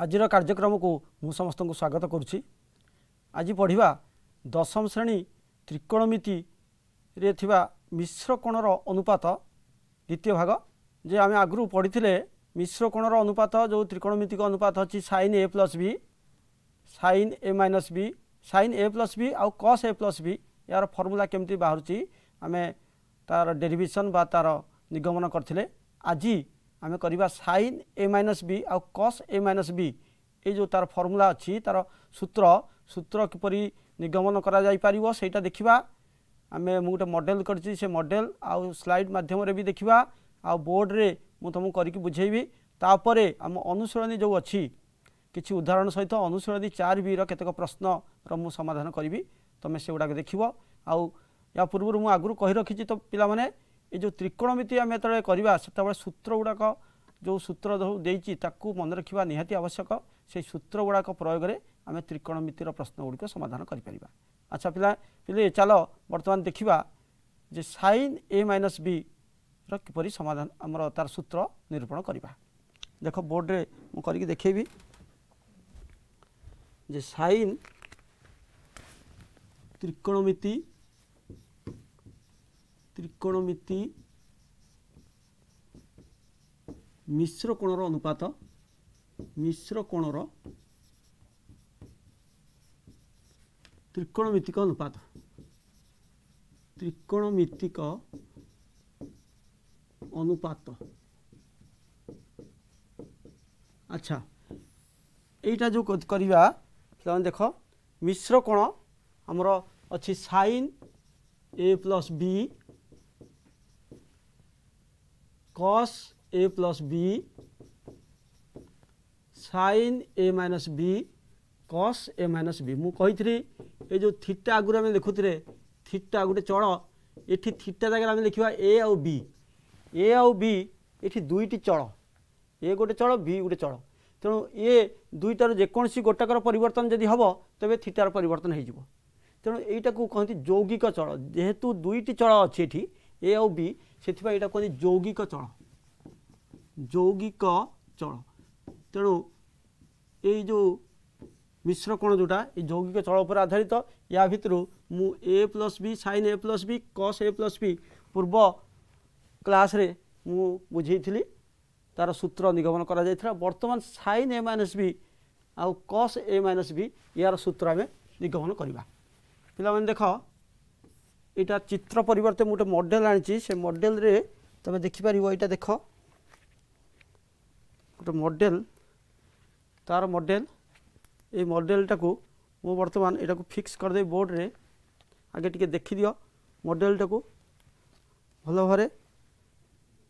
ଆଜିର କାର୍ଯ୍ୟକ୍ରମକୁ ମୁଁ ସମସ୍ତଙ୍କୁ ସ୍ୱାଗତ କରୁଛି ଆଜି ପଢ଼ିବା ଦଶମ ଶ୍ରେଣୀ ତ୍ରିକୋଣମିତିରେ ଥିବା ମିଶ୍ରକୋଣର ଅନୁପାତ ଦ୍ୱିତୀୟ ଭାଗ ଯେ ଆମେ ଆଗରୁ ପଢ଼ିଥିଲେ ମିଶ୍ରକୋଣର ଅନୁପାତ ଯେଉଁ ତ୍ରିକୋଣମିତିକ ଅନୁପାତ ଅଛି sine A plus B sine A minus B sine A plus B ଆଉ କସ୍ ଏ ପ୍ଲସ୍ ବି ଏହାର ଫର୍ମୁଲା କେମିତି ବାହାରୁଛି ଆମେ ତା'ର ଡେରିଭେସନ୍ ବା ତା'ର ନିଗମନ କରିଥିଲେ ଆଜି ଆମେ କରିବା ସାଇନ୍ ଏ ମାଇନସ୍ ବି ଆଉ କସ୍ ଏ ମାଇନସ୍ ବି ଏଇ ଯେଉଁ ତା'ର ଫର୍ମୁଲା ଅଛି ତା'ର ସୂତ୍ର ସୂତ୍ର କିପରି ନିଗମନ କରାଯାଇପାରିବ ସେଇଟା ଦେଖିବା ଆମେ ମୁଁ ଗୋଟେ ମଡ଼େଲ୍ କରିଛି ସେ ମଡ଼େଲ୍ ଆଉ ସ୍ଲାଇଡ୍ ମାଧ୍ୟମରେ ବି ଦେଖିବା ଆଉ ବୋର୍ଡ଼ରେ ମୁଁ ତୁମକୁ କରିକି ବୁଝେଇବି ତାପରେ ଆମ ଅନୁଶୀଳନୀ ଯେଉଁ ଅଛି କିଛି ଉଦାହରଣ ସହିତ ଅନୁଶୀଳନୀ ଚାରି ବିର କେତେକ ପ୍ରଶ୍ନର ମୁଁ ସମାଧାନ କରିବି ତୁମେ ସେଗୁଡ଼ାକ ଦେଖିବ ଆଉ ୟା ପୂର୍ବରୁ ମୁଁ ଆଗରୁ କହି ରଖିଛି ତ ପିଲାମାନେ ଏ ଯେଉଁ ତ୍ରିକୋଣମିତି ଆମେ ଯେତେବେଳେ କରିବା ସେତେବେଳେ ସୂତ୍ର ଗୁଡ଼ାକ ଯେଉଁ ସୂତ୍ର ଦେଇଛି ତାକୁ ମନେ ରଖିବା ନିହାତି ଆବଶ୍ୟକ ସେଇ ଗୁଡ଼ାକ ପ୍ରୟୋଗରେ ଆମେ ତ୍ରିକୋଣମିତିର ପ୍ରଶ୍ନଗୁଡ଼ିକ ସମାଧାନ କରିପାରିବା ଆଚ୍ଛା ପିଲା ପିଲେ ଚାଲ ବର୍ତ୍ତମାନ ଦେଖିବା ଯେ ସାଇନ୍ ଏ ମାଇନସ୍ ବି ର କିପରି ସମାଧାନ ଆମର ତା'ର ସୂତ୍ର ନିରୂପଣ କରିବା ଦେଖ ବୋର୍ଡ଼ରେ ମୁଁ କରିକି ଦେଖେଇବି ଯେ ସାଇନ୍ ତ୍ରିକୋଣମିତି ତ୍ରିକୋଣମିତି ମିଶ୍ର କୋଣର ଅନୁପାତ ମିଶ୍ର କୋଣର ତ୍ରିକୋଣମିତିକ ଅନୁପାତ ତ୍ରିକୋଣମିତିକ ଅନୁପାତ ଆଚ୍ଛା ଏଇଟା ଯେଉଁ କରିବା ସେମାନେ ଦେଖ ମିଶ୍ର କୋଣ ଆମର ଅଛି sine A plus B cos a plus b sin a minus b cos a minus b মু কইছিলি এই যে থিটা আগুর আমি দেখুলে থিটা গোটে চড় এটি থিটা জায়গায় আমি লিখবা এ আউ বি এ আউ বি এটি দুইটি চড় এ গোটে চড় বি গোটে চড় তেমন এ দুইটার যেকোনসি গোটাকর পরিবর্তন যদি হব তবে থিটার পরিবর্তন হয়ে যাব তেমন এইটা কুহতি যৌগিক চড় যেহেতু দুইটি চড় অছি এটি ଏ ଆଉ ବି ସେଥିପାଇଁ ଏଇଟା କୁହନ୍ତି ଯୌଗିକ ଚଳ ଯୌଗିକ ଚଳ ତେଣୁ ଏଇ ଯେଉଁ ମିଶ୍ର କୋଣ ଯେଉଁଟା ଏ ଯୌଗିକ ଚଳ ଉପରେ ଆଧାରିତ ୟା ଭିତରୁ ମୁଁ A plus B sine A plus B cos A plus B ପୂର୍ବ କ୍ଲାସ୍ରେ ମୁଁ ବୁଝେଇଥିଲି ତାର ସୂତ୍ର ନିଗମନ କରାଯାଇଥିଲା ବର୍ତ୍ତମାନ ସାଇନ୍ ଏ ମାଇନସ୍ ବି ଆଉ କସ୍ ଏ ମାଇନସ୍ ବି ଏହାର ସୂତ୍ର ଆମେ ନିଗମନ କରିବା ପିଲାମାନେ ଦେଖ এটা চিত্র পরিবর্তে মুটে মডেল আনিছি সে মডেল রে তুমি দেখিপার এটা দেখ গোটে মডেল তার মডেল এই মডেলটা মু বর্তমান এটা ফিক্স করেদেবি বোর্ডরে আগে টিকি দিও মডেলটা ভাল ভাবে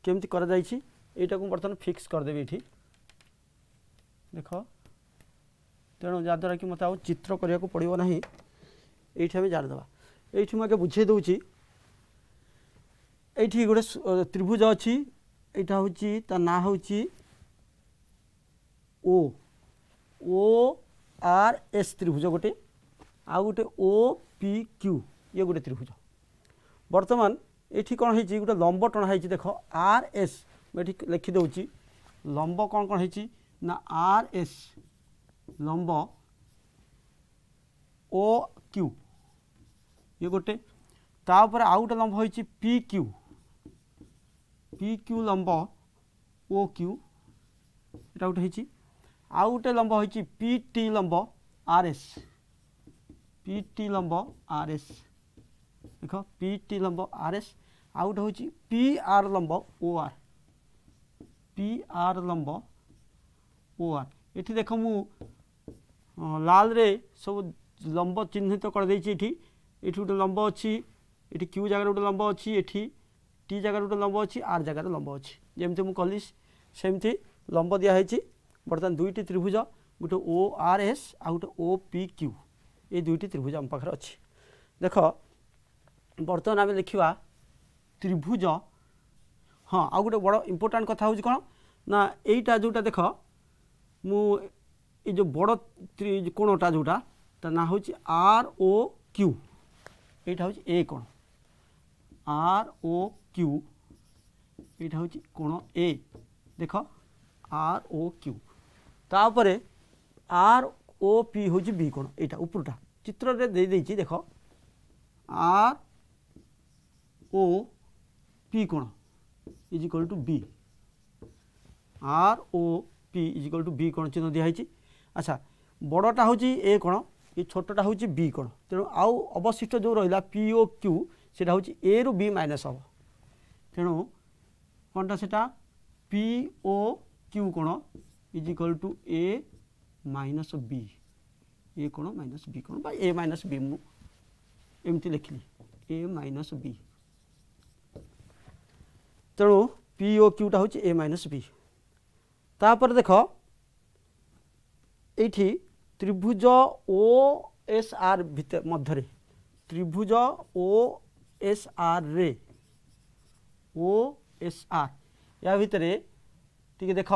কেমতি করা যাইছি এইটা বর্তমান ফিক্স করেদেবি এটি দেখ তেমন যাদ্বারা কি মতো আউ চিত্র করা পড়ব না এইটা আমি জাড়িদেবা এইটি মাকে আগে বুঝাই দেছি এইটি গোটে ত্রিভুজ অটা হচ্ছে তার না হচ্ছে ও ও আর এস ত্রিভুজ গোটে আউ গোটে ও পি কিউ ইয়ে গোটে ত্রিভুজ বর্তমান এইটি কোণ হয়েছি গোটে লম্ব টণা হয়েছি দেখ আর এস এটি লিখি দেছি লম্ব কোণ কোণ হয়েছি না আর এস লম্ব ও কিউ ଇଏ ଗୋଟେ ତାପରେ ଆଉ ଗୋଟେ ଲମ୍ବ ହୋଇଛି ପି କ୍ୟୁ ପି କ୍ୟୁ ଲମ୍ବ ଓ କ୍ୟୁ ଏଇଟା ଗୋଟେ ହେଇଛି ଆଉ ଗୋଟେ ଲମ୍ବ ହୋଇଛି ପି ଟି ଲମ୍ବ ଆର୍ ଏସ୍ ପି ଟି ଲମ୍ବ ଆର୍ ଏସ୍ ଦେଖ ପି ଟି ଲମ୍ବ ଆର୍ ଏସ୍ ଆଉ ଗୋଟେ ହେଉଛି ପି ଆର୍ ଲମ୍ବ ଓ ଆର୍ ପି ଆର୍ ଲମ୍ବ ଓ ଆର୍ ଏଠି ଦେଖ ମୁଁ ଲାଲରେ ସବୁ ଲମ୍ବ ଚିହ୍ନିତ କରିଦେଇଛି ଏଠି এটি গোটে লম্ব অছি এটি কিউ জায়গার গোটে লম্ব অছি এটি টি জায়গার গোটে লম্ব অছি আর জায়গার লম্ব অছি যেমতি মু কলি সেমতি লম্ব দিয়া হয়েছি বর্তমান দুইটি ত্রিভুজ গোটে ও আর এস আর গোটে ও পি কিউ এই দুইটি ত্রিভুজ আম পাখে অছি দেখ বর্তমান আমি লিখবা ত্রিভুজ হ্যাঁ আউ গোটে বড় ইম্পর্টাট কথা হচ্ছে কোণ না এইটা যেটা দেখ মু এই যে বড় কোণটা যেটা তা না হচ্ছে আর ও কিউ এইটা হচ্ছে এ কোণ আর ও কিউ এইটা হচ্ছে কোণ এ দেখ আর ও কিউ তাপরে আর ও পি হচ্ছে বি কোণ এইটা উপরটা চিত্ররে দিয়ে দিয়েছি দেখ আর ও পি কোণ is equal to B R O P is equal to B কোণ চিহ্ন দিয়া হয়েছে আচ্ছা বড়টা হচ্ছে এ কোণ ଏ ଛୋଟଟା ହେଉଛି ବି କୋଣ ତେଣୁ ଆଉ ଅବଶିଷ୍ଟ ଯେଉଁ ରହିଲା ପି ଓ କ୍ୟୁ ସେଇଟା ହେଉଛି ଏରୁ ବି ମାଇନସ୍ ହେବ ତେଣୁ କ'ଣଟା ସେଇଟା ପି ଓ କ୍ୟୁ କୋଣ is equal to A minus B A କୋଣ ମାଇନସ୍ ବି କୋଣ ବା ଏ ମାଇନସ୍ ବି ମୁଁ ଏମିତି ଲେଖିଲି ଏ ମାଇନସ୍ ବି ତେଣୁ ପି ଓ କ୍ୟୁଟା ହେଉଛି ଏ ମାଇନସ୍ ବି ତାପରେ ଦେଖ ଏଇଠି ত্রিভুজ ও এস আর ভিতর মধ্যে ত্রিভুজ ও এস আর রে ও এস আর ইয়া ভিতরে টিকে দেখ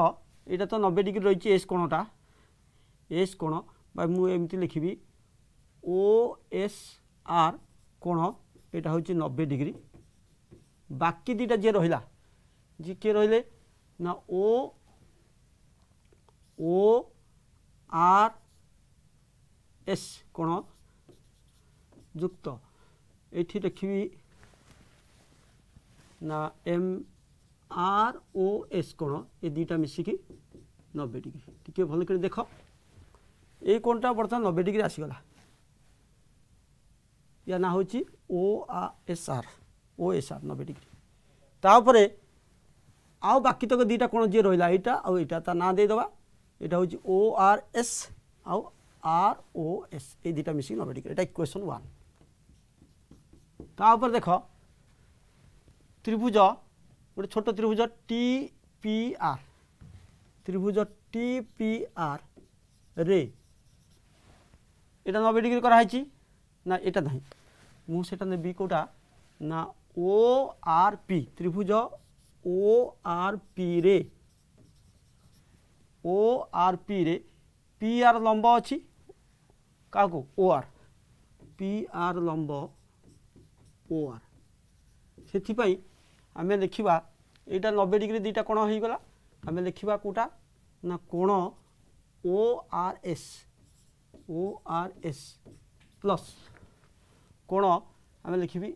এটা তো নবে ডিগ্রি রয়েছে এস কোণটা এস কোণ বা মু এমতি লিখিবি ও এস আর কোণ এটা হচ্ছে নবে ডিগ্রি বাকি দুইটা যে রহিলা যে কে রহলে না ও ও আর এস কোণ যুক্ত এটি লেখিবি না এম আর ও এস কোণ এ দুইটা মিশিকি নবে ডিগ্রি টিকি ভাল করে দেখ এই কোণটা বর্তমান নবে ডিগ্রি আসিগলা ইয়া না হচ্ছে ও এস আর ও এস আর নবে ডিগ্রি তাপরে আও বাকি তক দুইটা কোণ যে রহিলা এইটা আউ এইটা তা না দিয়ে দেবা এটা হচ্ছে ও আর এস আউ আর ও এস এই দুইটা মিশিয়ে নব্বই ডিগ্রি এটা ইকুয়েশন ওয়ান তা উপরে দেখ ত্রিভুজ গোটে ছোট ত্রিভুজ টি পি আর ত্রিভুজ টি পি আর রে এটা নব্বই ডিগ্রি করা হয়েছি না এটা না মু সেটা নেবি কোটা না ও আর পি ত্রিভুজ ও আর পি রে ও আর পি রে পি আর লম্ব অছি কাহু ও আর পি আর লম্ব ও আর সেপাই আমি লেখা এইটা নবে ডিগ্রি দুইটা কোণ হয়ে গলা আমি লেখা কোটা না কোণ O R S O R S plus কোণ আমি লিখবি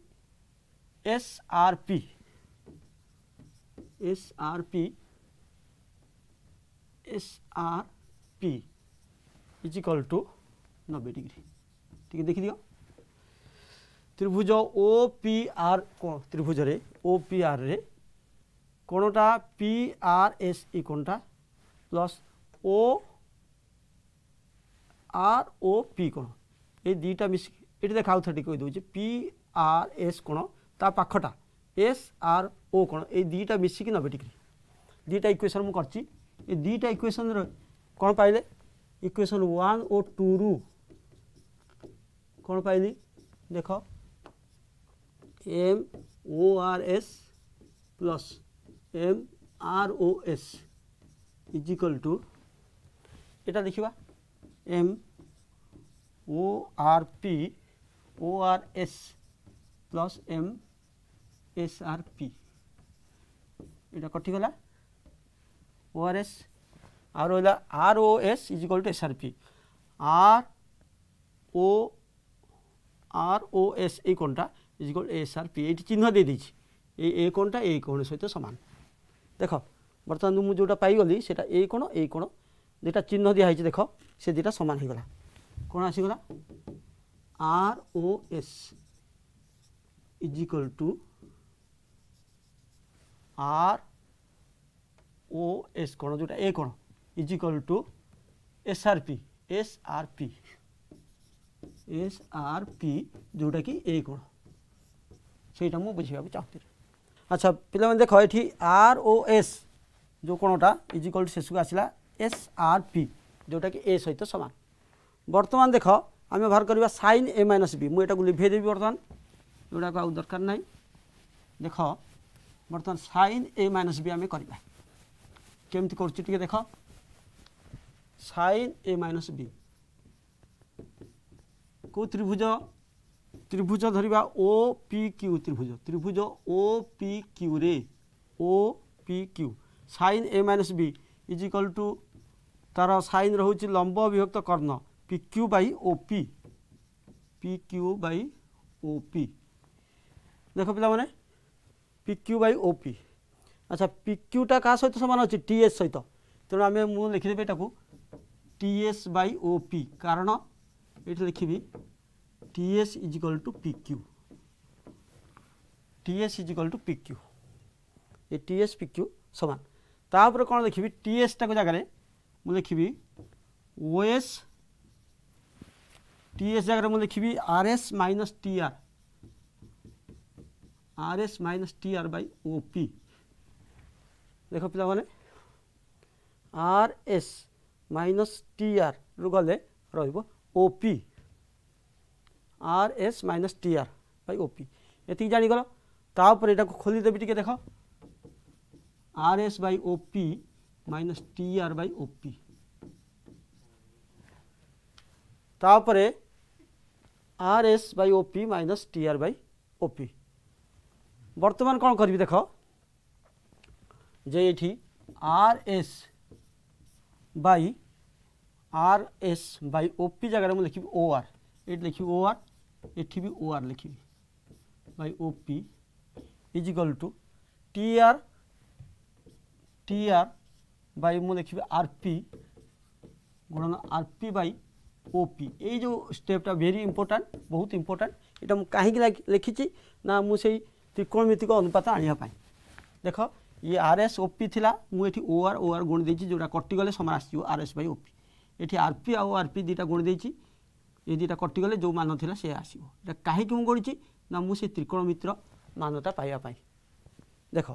S R P S R P S R P is equal to नब्बे डिग्री टी देखी दियो त्रिभुज ओ पी आर त्रिभुज रे ओ पी आर रे কোণটা পি আর এস ই কোণটা প্লস ও আর ও পি কোণ এই দুইটা মিশিকি এটি দেখা আউ থেকে কইদেছি পি আর এস কোণ তা পাখটা এস আর ও কোণ এই দুইটা মিশিকি নবে ডিগ্রি দুইটা ইকুয়েসন মু করছি এই দুইটা ইকুয়েসন কোণ পাইলে ଇକ୍ୱେସନ୍ ୱାନ୍ ଓ ଟୁରୁ କ'ଣ ପାଇଲି ଦେଖ M O R S plus M R O S is equal to ଏଇଟା ଦେଖିବା M O R P O R S plus M S R P ଏଇଟା କଟିଗଲା ଓ ଆର୍ ଏସ୍ আর রইলা R O S is equal to S R P R O R O S এই কোনটা is equal SRP এইটি চিহ্ন দিয়ে দিয়েছি এই এ কোনটা এই কোণের সহিত সমান দেখ বর্তমান মু যেটা পাইগলি সেটা এই কোণ এই কোণ দুইটা চিহ্ন দিয়া হয়েছে দেখ সে দুইটা সমান হয়ে গলা কোণ আসিগলা R O S is equal to R O S কোণ যেটা এ কোণ is equal to SRP, SRP, SRP जोटा कि ए कोण ସେଇଟା ମୁଁ ବୁଝିବାକୁ ଚାହୁଁଥିଲି ଆଚ୍ଛା ପିଲାମାନେ ଦେଖ ଏଠି ଆର୍ ଓ ଏସ୍ ଯେଉଁ କୋଣଟା ଇଜ୍ ଇକ୍ୱାଲ୍ ଟୁ ଶେଷକୁ ଆସିଲା ଏସ୍ ଆର୍ ପି ଯେଉଁଟାକି ଏ ସହିତ ସମାନ ବର୍ତ୍ତମାନ ଦେଖ ଆମେ ବାହାର କରିବା ସାଇନ୍ ଏ ମାଇନସ୍ ବି ମୁଁ ଏଟାକୁ ଲିଭେଇ ଦେବି ବର୍ତ୍ତମାନ ଯେଉଁଟାକୁ ଆଉ ଦରକାର ନାହିଁ ଦେଖ ବର୍ତ୍ତମାନ ସାଇନ୍ ଏ ମାଇନସ୍ ବି ଆମେ କରିବା କେମିତି କରୁଛି ଟିକେ ଦେଖ साइन ए माइनस बी को त्रिभुज त्रिभुज धरिया ओ पी क्यू त्रिभुज त्रिभुज ओ पी क्यू रे O P Q sine A minus B is to तार सैन रोच लंब विभक्त कर्ण P Q by O P P Q by O P देख पे P Q by O P अच्छा पी क्यूटा क्या सहित सामान अच्छे टीएस सहित तेनाली आम मुझे টিএস বাই ও পি কারণ এটি লিখবি T S is equal to P Q T S is equal to P Q A T S P Q সমান তাপরে কোণ লিখবি টিএসটাকে জায়গায় মু লিখবি ওএস টিএস জায়গায় মু লিখবি R S minus T R R S minus T R by O P দেখ পিলা মানে আরএস মাইনস টি আৰ ৰু গ'লে ৰহিব O' P R S minus T R by O' P ଏତିକି ଜାଣିଗଲ ତାପରେ ଏଇଟାକୁ ଖୋଲିଦେବି ଟିକେ ଦେଖ R S by O P minus T R by O P ତାପରେ R S by O P minus T R by O P ବର୍ତ୍ତମାନ କ'ଣ କରିବି ଦେଖ ଯେ ଏଠି R S by R S by जगह मुझे लिखी ओ आर ये लिखी ओ आर ये भी ओ आर लिखी by O is equal to T R T R by R P लिखी आर पी गुणन आर पी बाई ये स्टेपटा भेरी इंपोर्टां बहुत इम्पोर्टाट यहाँ कहीं लिखी ना मुझे त्रिकोणमितिक अनुपात आने देख ଇଏ ଆର୍ ଏସ୍ ଓପି ଥିଲା ମୁଁ ଏଠି ଓ ଆର୍ ଓ ଆର୍ ଗୁଣି ଦେଇଛି ଯେଉଁଟା କଟିଗଲେ ସମାନ ଆସିଯିବ ଆର୍ ଏସ୍ ବାଇ ଓପି ଏଠି ଆର୍ ପି ଆଉ ଆର୍ ପି ଦୁଇଟା ଗୁଣି ଦେଇଛି ଏ ଦୁଇଟା କଟିଗଲେ ଯେଉଁ ମାନ ଥିଲା ସେ ଆସିବ ଏଇଟା କାହିଁକି ମୁଁ ଗଣିଛି ନା ମୁଁ ସେ ତ୍ରିକୋଣ ମିତ୍ର ମାନଟା ପାଇବା ପାଇଁ ଦେଖ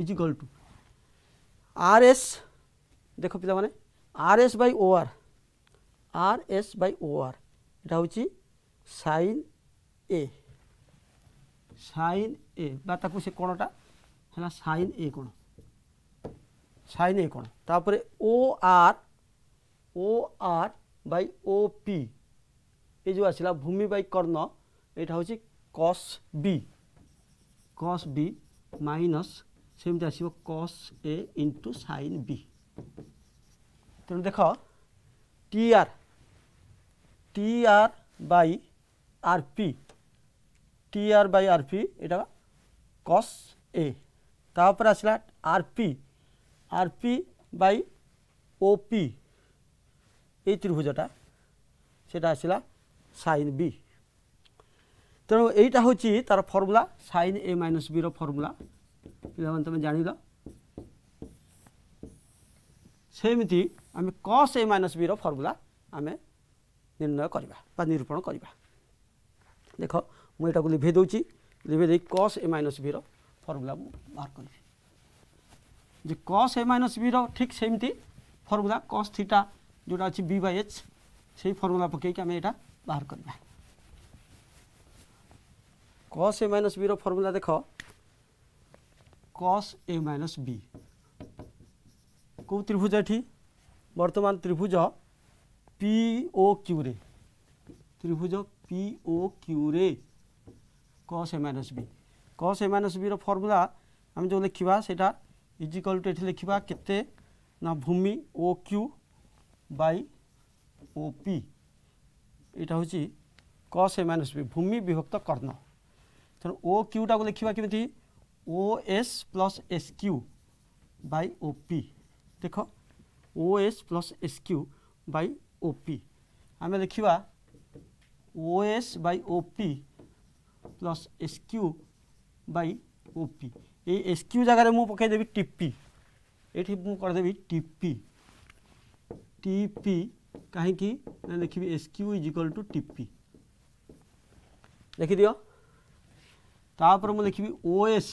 is equal to R S ଦେଖ ପିଲାମାନେ R S by O R R S by O R ଏଇଟା ହେଉଛି ସାଇନ୍ ଏ ସାଇନ୍ ଏ ବା ତାକୁ ସେ କ'ଣଟା ହେଲା ସାଇନ୍ ଏ କୋଣ ସାଇନ୍ ଏ କୋଣ ତାପରେ ଓ ଆର୍ ଓ ଆର୍ ବାଇ ଓ ପି ଏ ଯେଉଁ ଆସିଲା ଭୂମି ବାଇ କର୍ଣ୍ଣ ଏଇଟା ହେଉଛି cos B cos B minus ସେମିତି ଆସିବ cos A into sine B ତେଣୁ ଦେଖ T R T R by R P T R by R P এটা কস এ ତାପରେ ଆସିଲା R P R P by O P ଏଇ ତ୍ରିଭୁଜଟା সেটা আসলা সাইন বি তেমন এইটা হচ্ছে তার formula sine A minus B formula পিলাম তুমি জাঁল সেমিতি আমি cos A minus B formula আমি নির্ণয় করা বা নিরূপণ করা দেখ মু এটা লিভাই দেছি লিভাই দিয়ে cos A minus B formula ମୁଁ ବାହାର କରିବି ଯେ କସ୍ ଏ ମାଇନସ୍ ବିର ଠିକ୍ ସେମିତି ଫର୍ମୁଲା କସ୍ ଥିଟା ଯେଉଁଟା ଅଛି ବି ବାଇ ଏଚ୍ ସେଇ ଫର୍ମୁଲା ପକାଇକି ଆମେ ଏଇଟା ବାହାର କରିବା କସ୍ ଏ ମାଇନସ୍ ବିର ଫର୍ମୁଲା ଦେଖ କସ୍ ଏ ମାଇନସ୍ ବି କେଉଁ ତ୍ରିଭୁଜ ଏଠି ବର୍ତ୍ତମାନ ତ୍ରିଭୁଜ ପି ଓ କ୍ୟୁରେ ତ୍ରିଭୁଜ ପି ଓ କ୍ୟୁରେ cos A minus B cos A minus বির ফর্মুলা আমি যে লিখবা সেটা ইজিকল টু এটি লিখবা কেতে না ভূমি O Q by O P এটা হচ্ছে কস এ মাইনস বি ভূমি বিভক্ত কর্ণ তেমন ও কিউটা লিখবা কমিটি O S plus S Q by O P দেখ O S plus S Q by O P আমি লিখবা O S by O P plus S Q by O P এই এসকিউ জায়গায় মু পকাই দেবি টিপি এটি মু করেদেবি টিপি টিপি কী না লিখবি এসকিউ ইজ ইকাল টু টিপি লিখিদিও তাপরে মু লিখবি O S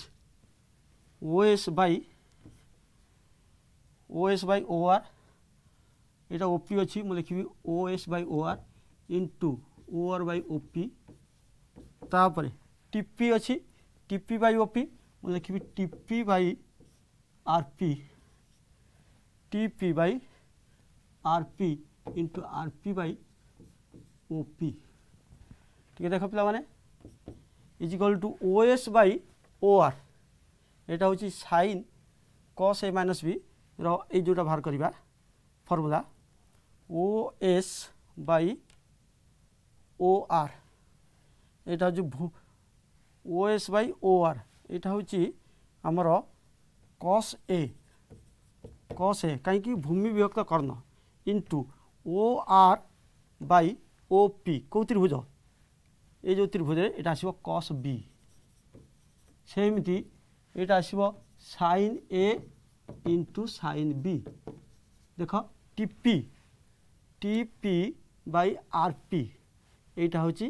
O S by O S by O R এটা ওপি অছি মু লিখবি O S by O R into O R by O P তাপরে টিপি অছি टीपी बै ओपी मुझे लिखी T P by R P T P by R P into R P by O P ठीक है देख पे is equal to O S by O R यहाँ हूँ sine cos A minus B रही बाहर करवा formula O S by O R यहाँ हूँ ওএস বাই ওআর এটা হচ্ছে আমার কস এ কস এ কী ভূমি বিভক্ত কর্ণ into O R by O P কেউ ত্রিভুজ এই যে ত্রিভুজে এটা আসব কস বি সেমিতি এটা আসব sine A into sine B দেখ টিপি টিপি বাই আরপি এইটা হচ্ছে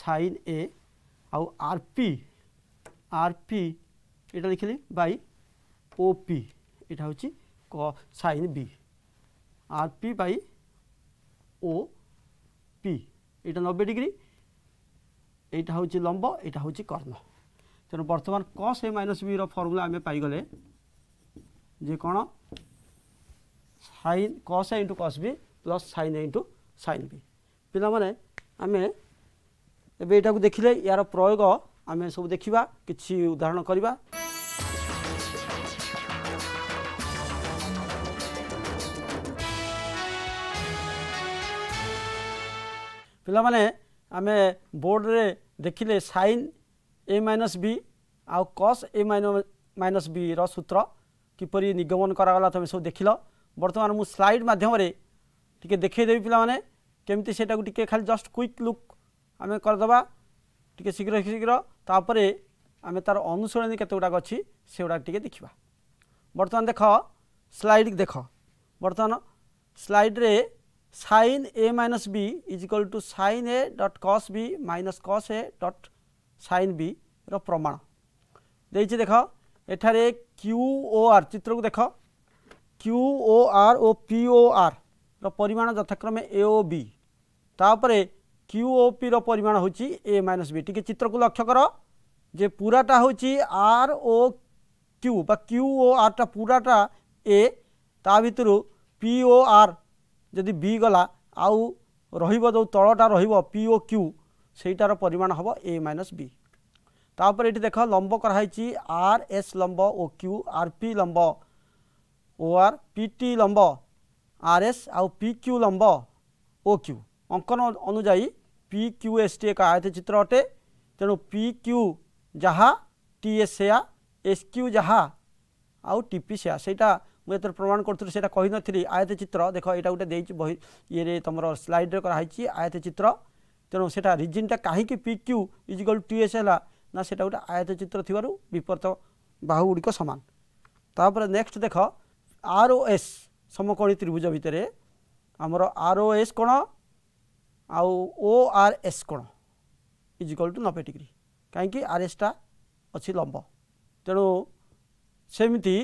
সাইন এ आउ आर पी आर पी এটা লিখিলি বাই ও পি এটা হচ্ছে ক sine B R P by O P এটা নব্বই ডিগ্রি এইটা হচ্ছে লম্ব এটা হচ্ছে কর্ণ তেমন বর্তমান cos A minus B formula আমি পাইগলে যে কোণ sine cos A into cos B plus sine A into sine B পিলামানে আমি ଏବେ ଏଇଟାକୁ ଦେଖିଲେ ଏହାର ପ୍ରୟୋଗ ଆମେ ସବୁ ଦେଖିବା କିଛି ଉଦାହରଣ କରିବା ପିଲାମାନେ ଆମେ ବୋର୍ଡ଼ରେ ଦେଖିଲେ ସାଇନ୍ ଏ ମାଇନସ୍ ବି ଆଉ କସ୍ ଏ ମାଇନସ୍ ବିର ସୂତ୍ର କିପରି ନିଗମନ କରାଗଲା ତୁମେ ସବୁ ଦେଖିଲ ବର୍ତ୍ତମାନ ମୁଁ ସ୍ଲାଇଡ଼ ମାଧ୍ୟମରେ ଟିକେ ଦେଖେଇଦେବି ପିଲାମାନେ କେମିତି ସେଇଟାକୁ ଟିକେ ଖାଲି ଜଷ୍ଟ କ୍ୱିକ୍ ଲୁକ୍ ଆମେ କରିଦେବା ଟିକେ ଶୀଘ୍ର ଶୀଘ୍ର ତାପରେ ଆମେ ତାର ଅନୁଶୀଳନୀ କେତେ ଗୁଡ଼ାକ ଅଛି ସେଗୁଡ଼ାକ ଟିକେ ଦେଖିବା ବର୍ତ୍ତମାନ ଦେଖ ସ୍ଲାଇଡ଼ ଦେଖ ବର୍ତ୍ତମାନ ସ୍ଲାଇଡ଼ରେ sine A minus B is equal to sine A dot cos B minus cos A dot sine ବିର ପ୍ରମାଣ ଦେଇଛି ଦେଖ ଏଠାରେ କ୍ୟୁ ଓ ଆର୍ ଚିତ୍ରକୁ ଦେଖ କ୍ୟୁ ଓ ଆର୍ ଓ ପି ଓ ଆର୍ର ପରିମାଣ ଯଥାକ୍ରମେ ଏ ଓ ବି ତାପରେ क्यूओपिर परिमाण ହେଉଛି ए ମାଇନସ୍ ବି ଟିକେ ଚିତ୍ରକୁ ଲକ୍ଷ୍ୟ କର ଯେ ପୁରାଟା ହେଉଛି ଆର୍ ଓ କ୍ୟୁ ବା କ୍ୟୁ ଓ ଆର୍ଟା ପୁରାଟା ଏ ତା ଭିତରୁ ପି ଓ ଆର୍ ଯଦି ବି ଗଲା ଆଉ ରହିବ ଯେଉଁ ତଳଟା ରହିବ ପି ଓ କ୍ୟୁ ସେଇଟାର ପରିମାଣ ହେବ ଏ ମାଇନସ୍ ବି ତାପରେ ଏଠି ଦେଖ ଲମ୍ବ କରାହେଇଛି ଆର୍ ଏସ୍ ଲମ୍ବ ଓ କ୍ୟୁ ଆର୍ ପି ଲମ୍ବ ଓ ଆର୍ ପି ଟି ଲମ୍ବ ଆର୍ ଏସ୍ ଆଉ ପି କ୍ୟୁ ଲମ୍ବ ଓ କ୍ୟୁ অঙ্কন অনুযায়ী পি কিউ এসটি এক আয়তচিত্র অটে তেণু পি কিউ যাহা টি এস সেয়া এস কিউ যাহা আউ টিপি সেয়া সেইটা ମୁଁ ଯେତେବେଳେ ପ୍ରମାଣ କରୁଥିଲି ସେଇଟା କହିନଥିଲି ଆୟତ ଚିତ୍ର ଦେଖ ଏଇଟା ଗୋଟେ ଦେଇଛି ବହି ଇଏରେ ତୁମର ସ୍ଲାଇଡ଼ରେ କରାହେଇଛି ଆୟତ ଚିତ୍ର ତେଣୁ ସେଇଟା ରିଜିନ୍ଟା କାହିଁକି P Q is equal T S ହେଲା ନା ସେଇଟା ଗୋଟେ ଆୟତ ଚିତ୍ର ଥିବାରୁ ବିପରୀତ ବାହୁ ଗୁଡ଼ିକ ସମାନ ତାପରେ ନେକ୍ସଟ ଦେଖ ଆର୍ ଓ ଏସ୍ ସମକୋଣୀ ତ୍ରିଭୁଜ ଭିତରେ ଆମର ଆର୍ ଓ ଏସ୍ କ'ଣ आउ ओ आर एस कोण इज इक्वाल टू नबे डिग्री कहीं आरएसटा अच्छी लंब तेणु सेमती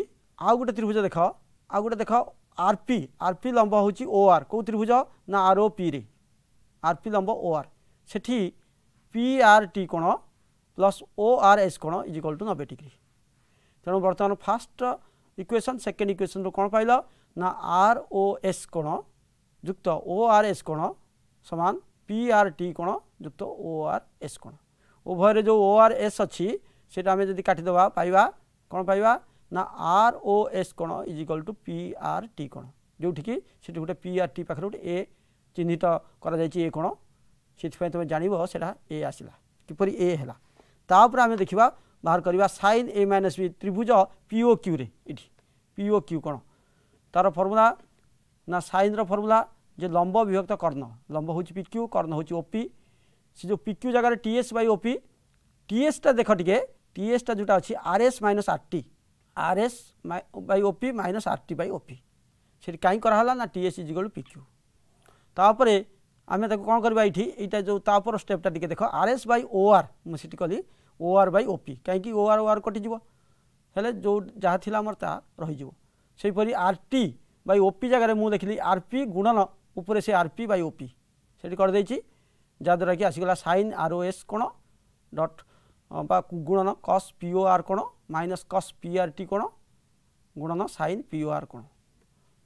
आउ गोटे त्रिभुज देख आउ गोटे देख आरपी आरपी लंब हूँ ओ आर कौ त्रिभुज ना आर ओ पी रे आरपी लंब ओ आर सेठी पी आर टी कोण प्लस ओ आर एस कोण इज इक्वाल टू नबे डिग्री तेणु बर्तमान फास्ट इक्वेसन सेकेंड इक्वेसन कौन पाइल ना आर ओ एस कोण युक्त ओ आर एस कोण ସମାନ ପି ଆର୍ ଟି କ'ଣ ଯୁକ୍ତ ଓ ଆର୍ ଏସ୍ କ'ଣ ଉଭୟରେ ଯେଉଁ ଓ ଆର୍ ଏସ୍ ଅଛି ସେଇଟା ଆମେ ଯଦି କାଟିଦେବା ପାଇବା କ'ଣ ପାଇବା ନା ଆର୍ ଓ ଏସ୍ କ'ଣ is equal to P R T କ'ଣ ଯେଉଁଠିକି ସେଠି ଗୋଟେ ପି ଆର୍ ଟି ପାଖରେ ଗୋଟେ ଏ ଚିହ୍ନିତ କରାଯାଇଛି ଏ କ'ଣ ସେଥିପାଇଁ ତୁମେ ଜାଣିବ ସେଇଟା ଏ ଆସିଲା କିପରି ଏ ହେଲା ତାପରେ ଆମେ ଦେଖିବା ବାହାର କରିବା ସାଇନ୍ ଏ ମାଇନସ୍ ବି ତ୍ରିଭୁଜ ପିଓ କ୍ୟୁରେ ଏଠି ପିଓ କ୍ୟୁ କ'ଣ ତା'ର ଫର୍ମୁଲା ନା ସାଇନ୍ର ଫର୍ମୁଲା যে লম্ব বিভক্ত কর্ণ লম্ব হচ্ছে পিক্যু কর্ণ হচ্ছে ওপি সে যে পিক্যু জায়গায় টিএস বাই ওপি টিএসটা দেখ টিকে টিএসটা যেটা অছি R S minus R T R S by O P minus R T by O P সেটি কাই করা হল না টিএস ইজিকল পিক্যু তাপরে আমি তাকে কম করবা এইটি এইটা যে তাপর স্টেপটা টিকে দেখ আরএস বাই ওআর মু সেটি কলি ওআর বাই ওপি কাইকি ওআর ওআর কটিযোগ ହେଲେ ଯେଉଁ ଯାହା ଥିଲା ଆମର ତାହା ରହିଯିବ ସେହିପରି ଆର୍ ଟି ବାଇ ଓ ପି ଜାଗାରେ ମୁଁ ଦେଖିଲି ଆର୍ ପି ଗୁଣନ উপরে সে আরপি বাই ওপি সেটি করেদেছি যাদ্বারা কি আসিগলা সাইন আর ওএস কোণ ডট বা গুণন কস পিও আর কোণ মাইনস কস পি আর টি কোণ গুণন সাইন পিও আর কোণ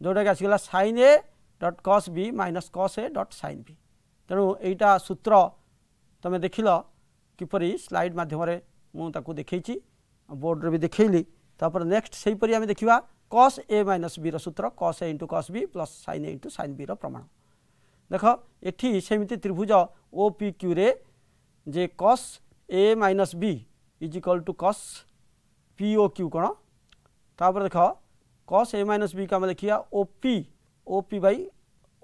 ଯେଉଁଟାକି ଆସିଗଲା sine A dot cos B minus cos A dot sine B ତେଣୁ ଏଇଟା ସୂତ୍ର ତୁମେ ଦେଖିଲ କିପରି ସ୍ଲାଇଡ଼ ମାଧ୍ୟମରେ ମୁଁ ତାକୁ ଦେଖେଇଛି ବୋର୍ଡ଼ରେ ବି ଦେଖେଇଲି ତାପରେ ନେକ୍ସଟ ସେହିପରି ଆମେ ଦେଖିବା कस ए माइनस बी रूत्र cos A into cos B plus sine A into sine B रण देख यमी त्रिभुज ओ पी क्यूरे जे cos A minus B is equal to cos P O Q कौन तापर देख कस ए माइनस बी को आम देखा O P O P by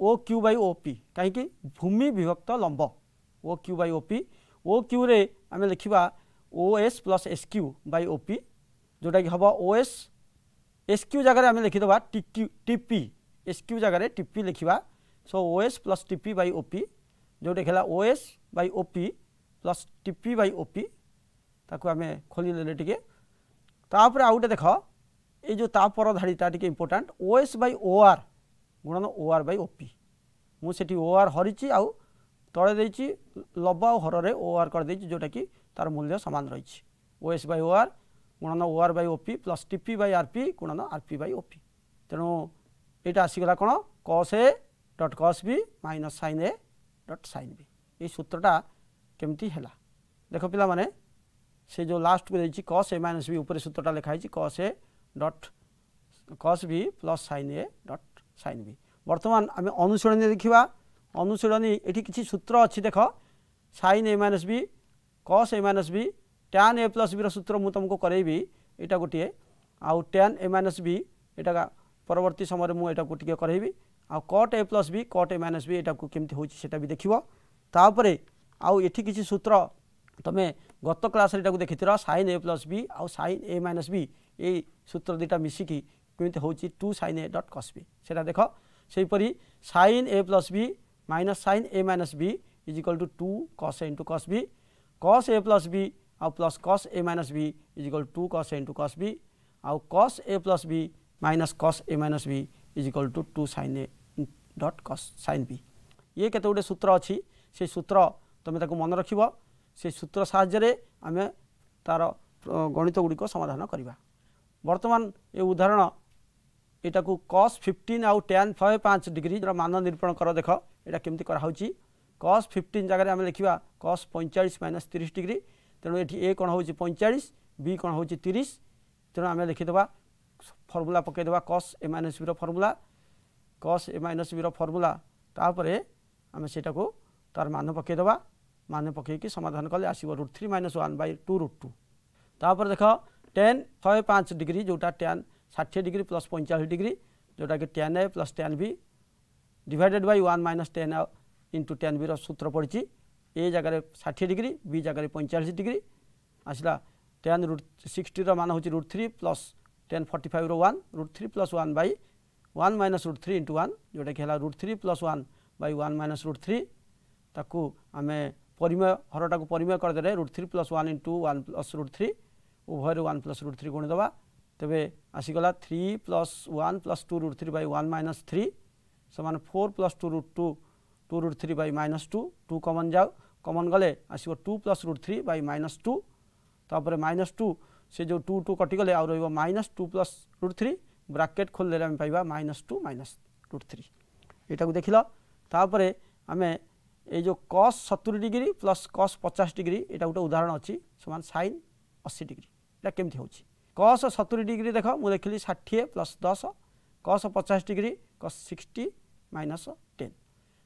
O Q by O P कहीं भूमि विभक्त लंब ओ क्यू बै ओपी ओ क्यूरे आम लिखा O S plus S Q by O P जोटा कि हम ओ एस एसक्यू जगार आम लिखिदा टीपी एसक्यू जगार टीपी लिखा so O S plus T P by O P जोटा O S by O P plus T P by O P ताको आम खोल टे तापर आउ गए देख ये जो तापर धाड़ीटा टे important O S by O R गुणन ओ आर बै ओपी मुझे ओ आर हरी आउ तले दे लव हर ओ आर करदे जोटा कि तार मूल्य सामान रही ओएस बै ओ आर गुणन O R by O P plus T P by R P गुणन आरपी बै ओपी तेणु यहाँ आसीगला कौन cos A dot cos B minus sine A dot sine B ये सूत्रटा केमती है देख पे से जो लास्ट को देखिए कस ए माइनस बी उपर सूत्रटा लिखाई cos A dot cos B plus sine A dot sine B बर्तमान आम अनुशीलन देखा अनुशीलन ये कि सूत्र अच्छी देख sine A minus B cos A minus B tan A plus ବିର ସୂତ୍ର ମୁଁ ତୁମକୁ କରେଇବି ଏଇଟା ଗୋଟିଏ ଆଉ ଟ୍ୟାନ୍ ଏ ମାଇନସ୍ ବି ଏଇଟା ପରବର୍ତ୍ତୀ ସମୟରେ ମୁଁ ଏଇଟାକୁ ଟିକେ କରେଇବି ଆଉ cot A plus B cot A minus B ଏଇଟାକୁ କେମିତି ହେଉଛି ସେଇଟା ବି ଦେଖିବ ତାପରେ ଆଉ ଏଠି କିଛି ସୂତ୍ର ତୁମେ ଗତ କ୍ଲାସ୍ରେ ଏଇଟାକୁ ଦେଖିଥିଲ ସାଇନ୍ ଏ ପ୍ଲସ୍ ବି ଆଉ ସାଇନ୍ ଏ ମାଇନସ୍ ବି ଏଇ ସୂତ୍ର ଦୁଇଟା ମିଶିକି କେମିତି ହେଉଛି two sine A dot cos B ସେଇଟା ଦେଖ ସେହିପରି sine A plus B minus sine A minus B is equal to two cos A into cos B cos A plus B आउ plus cos A minus B is equal to cos A into cos B आउ cos A plus B minus cos A minus B is equal to two sine A dot cos sine B ये केत गुटे सूत्र अच्छी से सूत्र तुम्हें मन रख से सूत्र साहाଯ୍य आम तार गणित गुड़िक समाधान करवा बर्तमान ये उदाहरण यहाँ को कस फिफ्टन आउ टेन शहे पाँच डिग्री मान निरूपण कर देख यहाँ केमी कराऊ कस फिफ्टन जगह आम लिखा कस पैंचाश माइनस तीस डिग्री ତେଣୁ ଏଠି ଏ କ'ଣ ହେଉଛି ପଇଁଚାଳିଶ ବି କ'ଣ ହେଉଛି ତିରିଶ ତେଣୁ ଆମେ ଲେଖିଦେବା ଫର୍ମୁଲା ପକାଇଦେବା କସ୍ ଏ ମାଇନସ୍ ବିର ଫର୍ମୁଲା କସ୍ ଏ ମାଇନସ୍ ବିର ଫର୍ମୁଲା ତାପରେ ଆମେ ସେଇଟାକୁ ତାର ମାନ ପକାଇଦେବା ମାନ ପକାଇକି ସମାଧାନ କଲେ ଆସିବ root three minus one by two root two ତାପରେ ଦେଖ ଟେନ୍ ଶହେ ପାଞ୍ଚ ଡିଗ୍ରୀ ଯେଉଁଟା ଟେନ୍ ଷାଠିଏ ଡିଗ୍ରୀ ପ୍ଲସ୍ ପଇଁଚାଳିଶ ଡିଗ୍ରୀ ଯେଉଁଟାକି tan A plus tan B divided by one minus tan into tan ବିର ସୂତ୍ର ପଡ଼ିଛି ए जगार षाठी डिग्री बी जगार पैंचाश डिग्री आसला टेन रुट सिक्सटी मान हूँ root three plus tan forty five one root three plus one by one minus root three into one जोटा कि root three plus one by one minus root three ताक आम परिमेय हरटा को परिमेय करदे root three plus one into one plus root three उभय वन प्लस रुट थ्री गुणीद तेज आसीगला three plus one plus two root three by one minus three से four plus two root two two root three by minus two two common जाओ common गले आस two plus root three by minus two तापर minus two से जो two two कटिगले आ रही minus two plus root three bracket खोल आम पाइबा minus two minus root three यहाँ को देख तापर आम ये कस सतुरी डिग्री प्लस कस पचास डिग्री यहाँ गोटे उदाहरण अच्छी सामान सैन अशी डिग्री यहाँ केमती हो कस सतुरी डिग्री देख मुझे लिखिली षाठी प्लस दस कस पचास डिग्री कस सिक्सटी माइनस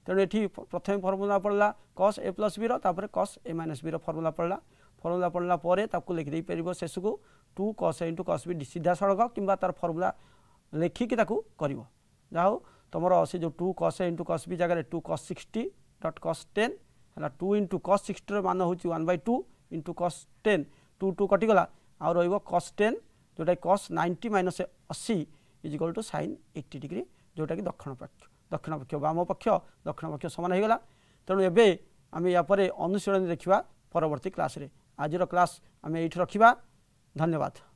ତେଣୁ ଏଠି ପ୍ରଥମେ ଫର୍ମୁଲା ପଡ଼ିଲା କସ୍ ଏ ପ୍ଲସ୍ ବିର ତାପରେ କସ୍ ଏ ମାଇନସ୍ ବିର ଫର୍ମୁଲା ପଡ଼ିଲା ଫର୍ମୁଲା ପଡ଼ିଲା ପରେ ତାକୁ ଲେଖିଦେଇପାରିବ ଶେଷକୁ two cos into cos B ସିଧାସଳଖ କିମ୍ବା ତାର ଫର୍ମୁଲା ଲେଖିକି ତାକୁ କରିବ ଯାହା ହଉ ତୁମର ସେ ଯେଉଁ two cos into cos B ଜାଗାରେ two cos sixty dot cos ten ହେଲା ଟୁ ଇଣ୍ଟୁ କସ୍ ସିକ୍ସଟିର ମାନ ହେଉଛି one by two into cos ten two two କଟିଗଲା ଆଉ ରହିବ କସ୍ ଟେନ୍ ଯେଉଁଟାକି କସ୍ ନାଇଣ୍ଟି ମାଇନସ୍ ଅଶୀ is equal to sine eighty degree ଯେଉଁଟାକି ଦକ୍ଷିଣ ପାର୍ଶ୍ୱ दक्षिण पक्ष बाम पक्ष दक्षिण पक्ष समान होइला तेणु एम यहाँले अनुशीलन देखा पवर्ती क्लास आज र क्लास आमे ए धन्यवाद